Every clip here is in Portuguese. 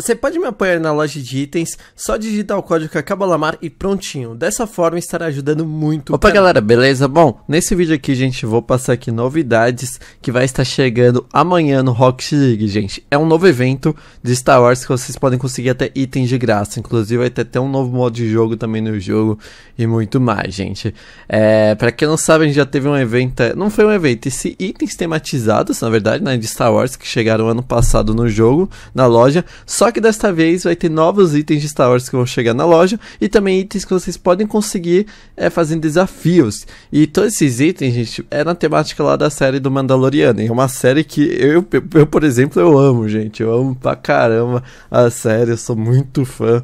Você pode me apoiar na loja de itens, só digitar o código que acaba Cacabolamar e prontinho. Dessa forma estará ajudando muito. Opa, galera, beleza? Bom, nesse vídeo aqui, gente, vou passar aqui novidades que vai estar chegando amanhã no Rocket League, gente. É um novo evento de Star Wars que vocês podem conseguir até itens de graça. Inclusive, vai ter até um novo modo de jogo também no jogo e muito mais, gente. É, para quem não sabe, a gente já teve um evento, é, não foi um evento, esse itens tematizados, na verdade, né, de Star Wars que chegaram ano passado no jogo, na loja. Só só que desta vez vai ter novos itens de Star Wars que vão chegar na loja e também itens que vocês podem conseguir é, fazendo desafios. E todos esses itens, gente, é na temática lá da série do Mandaloriano. É uma série que eu, eu, por exemplo, eu amo, gente. Eu amo pra caramba a série, eu sou muito fã.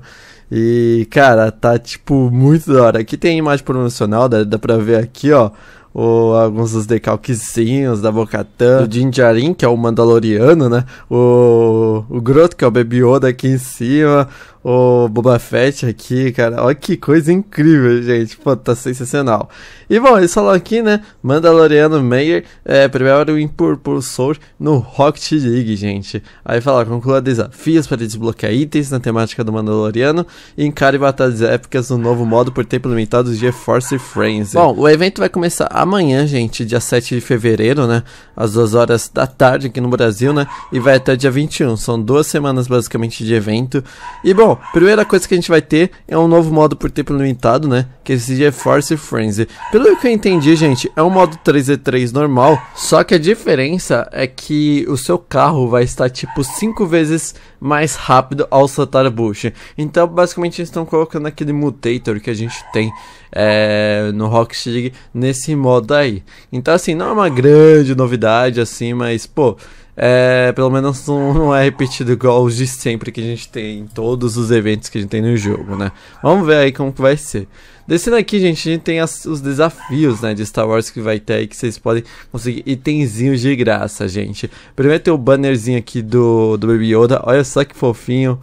E, cara, tá, tipo, muito da hora. Aqui tem a imagem promocional, dá, dá pra ver aqui, ó ou alguns dos decalquezinhos da Bocatã, o Jinjarin, que é o Mandaloriano, né? O, o Groto, que é o Baby Yoda aqui em cima, o Boba Fett aqui, cara. Olha que coisa incrível, gente. Pô, tá sensacional. E bom, eles falaram aqui, né? Mandaloriano Meyer, é, primeiro em Purple Soul no Rocket League, gente. Aí fala, conclua desafios para desbloquear itens na temática do Mandaloriano e encare batalhas épicas no novo modo por tempo limitado o GeForce Frenzy. Bom, o evento vai começar a amanhã, gente, dia 7 de fevereiro, né? Às 2 horas da tarde aqui no Brasil, né? E vai até dia 21. São duas semanas basicamente de evento. E bom, primeira coisa que a gente vai ter é um novo modo por tempo limitado, né? Que é esse GeForce Frenzy. Pelo que eu entendi, gente, é um modo 3v3 normal. Só que a diferença é que o seu carro vai estar tipo 5 vezes mais rápido ao soltar a bush. Então, basicamente, eles estão colocando aquele mutator que a gente tem é, no Rocket nesse modo aí. Então, assim, não é uma grande novidade, assim, mas, pô, é, pelo menos não, não, é repetido igual os de sempre que a gente tem em todos os eventos que a gente tem no jogo, né? Vamos ver aí como que vai ser. Descendo aqui, gente, a gente tem as, os desafios, né, de Star Wars que vai ter aí, que vocês podem conseguir itenzinhos de graça, gente. Primeiro tem o bannerzinho aqui do, do Baby Yoda, olha só que fofinho.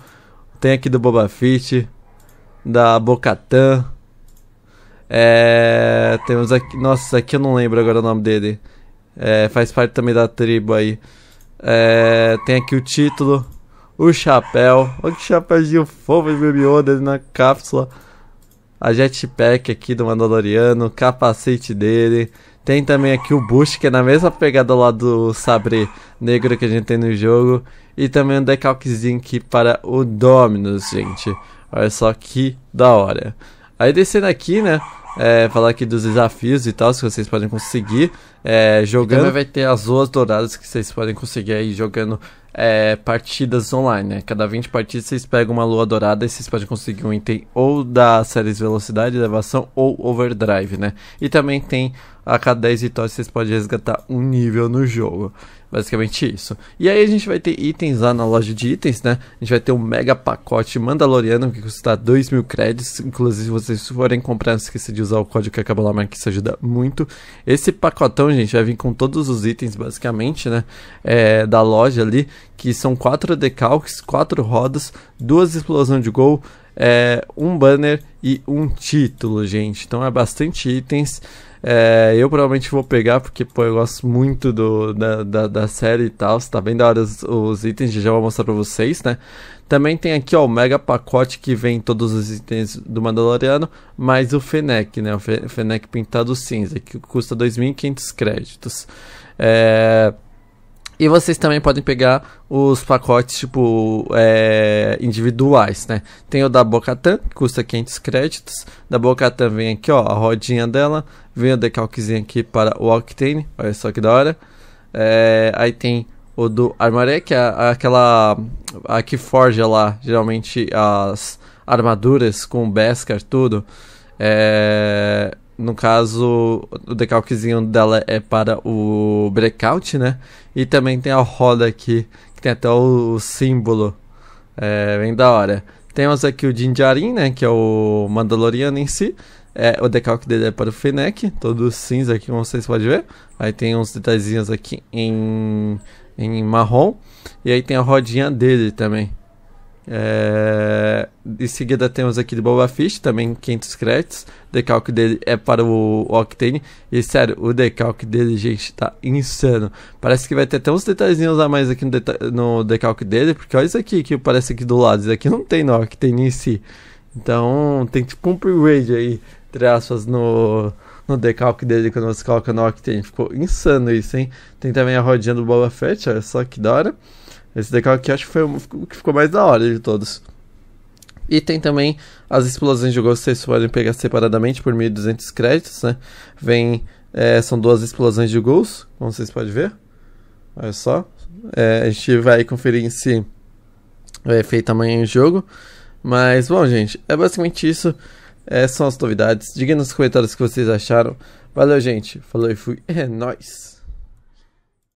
Tem aqui do Boba Fett, da Bocatan, é, temos aqui. Nossa, aqui eu não lembro agora o nome dele. É, faz parte também da tribo aí. É, tem aqui o título, o chapéu. Olha que chapéuzinho fofo do Yoda na cápsula. A jetpack aqui do Mandaloriano, o capacete dele. Tem também aqui o Bush, que é na mesma pegada lá do sabre negro que a gente tem no jogo. E também um decalquezinho aqui para o Dominus, gente. Olha só que da hora. Aí descendo aqui, né? é, falar aqui dos desafios e tal, que vocês podem conseguir é, jogando. E também vai ter as ruas douradas que vocês podem conseguir aí jogando é, partidas online, né? Cada 20 partidas vocês pegam uma lua dourada e vocês podem conseguir um item ou da série velocidade, elevação ou overdrive, né? E também tem a cada 10 vitórias vocês podem resgatar um nível no jogo. Basicamente isso. E aí a gente vai ter itens lá na loja de itens, né? A gente vai ter um mega pacote Mandaloriano que custa 2 mil créditos. Inclusive, se vocês forem comprar, não esqueça de usar o código que acabou lá, que isso ajuda muito. Esse pacotão, gente, vai vir com todos os itens, basicamente, né? É, da loja ali, que são quatro decalques, quatro rodas, duas explosões de gol, é, um banner e um título, gente. Então é bastante itens. É, eu provavelmente vou pegar, porque pô, eu gosto muito do, da, da, da série e tal. Tá bem da hora os, os itens, já vou mostrar pra vocês, né? Também tem aqui ó, o mega pacote que vem todos os itens do Mandaloriano, mais o Fennec, né? O Fennec pintado cinza, que custa 2.500 créditos. É... E vocês também podem pegar os pacotes, tipo, é, individuais, né? Tem o da Bocatan, que custa 500 créditos. Da Bocatan vem aqui, ó, a rodinha dela. Vem o decalquezinho aqui para o Octane. Olha só que da hora. É, aí tem o do Armaré, que é aquela... A que forja lá, geralmente, as armaduras com Beskar, tudo. É, no caso, o decalquezinho dela é para o breakout, né? E também tem a roda aqui, que tem até o, o símbolo. É bem da hora. Temos aqui o Jinjarin, né? Que é o Mandaloriano em si. É, o decalque dele é para o Fennec, todo cinza aqui, como vocês podem ver. Aí tem uns detalhezinhos aqui em, em marrom. E aí tem a rodinha dele também. É... Em seguida temos aqui de Boba Fish, também 500 créditos. O decalque dele é para o Octane. E sério, o decalque dele, gente, tá insano. Parece que vai ter até uns detalhezinhos a mais aqui no, deta... no decalque dele, porque olha isso aqui que parece aqui do lado. Isso aqui não tem no Octane em si. Então tem tipo um upgrade aí, entre aspas, no, no decalque dele quando você coloca no Octane. Ficou insano isso, hein? Tem também a rodinha do Boba Fett, olha só que da hora. Esse decal aqui acho que foi o que ficou mais da hora de todos. E tem também as explosões de gosto, vocês podem pegar separadamente por 1.200 créditos, né? Vem, é, são duas explosões de gols, como vocês podem ver. Olha só. É, a gente vai conferir em é, si o efeito amanhã em jogo. Mas, bom, gente, é basicamente isso. É, são as novidades. Diga nos comentários o que vocês acharam. Valeu, gente. Falou e fui. É nóis.